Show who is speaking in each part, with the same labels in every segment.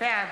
Speaker 1: بعد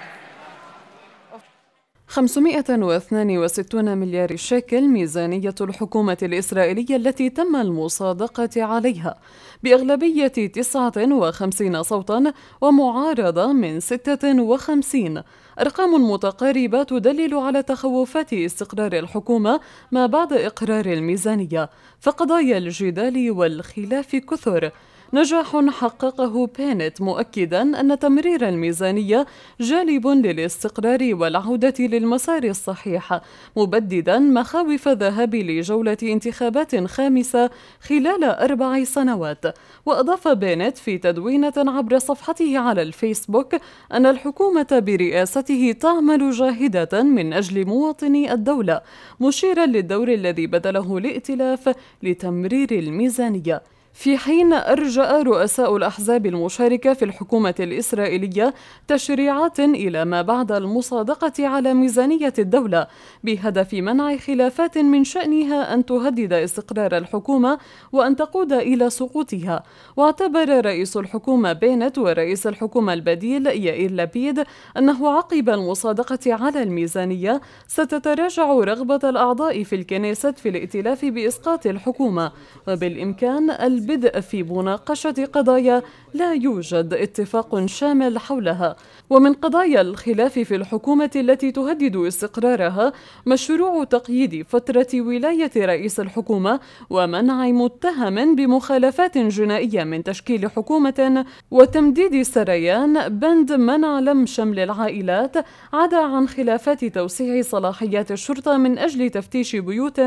Speaker 1: 562 مليار شيكل ميزانية الحكومة الإسرائيلية التي تم المصادقة عليها بأغلبية 59 صوتا ومعارضة من 56 أرقام متقاربة تدلل على تخوفات استقرار الحكومة ما بعد إقرار الميزانية فقضايا الجدال والخلاف كثر نجاح حققه بينت مؤكدا أن تمرير الميزانية جالب للاستقرار والعودة للمسار الصحيح مبددا مخاوف الذهاب لجولة انتخابات خامسة خلال أربع سنوات وأضاف بينت في تدوينة عبر صفحته على الفيسبوك أن الحكومة برئاسته تعمل جاهدة من أجل مواطني الدولة مشيرا للدور الذي بذله الائتلاف لتمرير الميزانية في حين أرجأ رؤساء الأحزاب المشاركة في الحكومة الإسرائيلية تشريعات إلى ما بعد المصادقة على ميزانية الدولة بهدف منع خلافات من شأنها أن تهدد استقرار الحكومة وأن تقود إلى سقوطها واعتبر رئيس الحكومة بينت ورئيس الحكومة البديل يائير لبيد أنه عقب المصادقة على الميزانية ستتراجع رغبة الأعضاء في الكنيسة في الائتلاف بإسقاط الحكومة وبالإمكان الب البدء في مناقشة قضايا لا يوجد اتفاق شامل حولها ومن قضايا الخلاف في الحكومة التي تهدد استقرارها مشروع تقييد فترة ولاية رئيس الحكومة ومنع متهم بمخالفات جنائية من تشكيل حكومة وتمديد سريان بند منع لم شمل العائلات عدا عن خلافات توسيع صلاحيات الشرطة من أجل تفتيش بيوت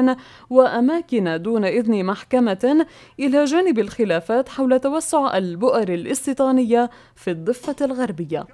Speaker 1: وأماكن دون إذن محكمة إلى جانب جانب الخلافات حول توسع البؤر الاستيطانية في الضفة الغربية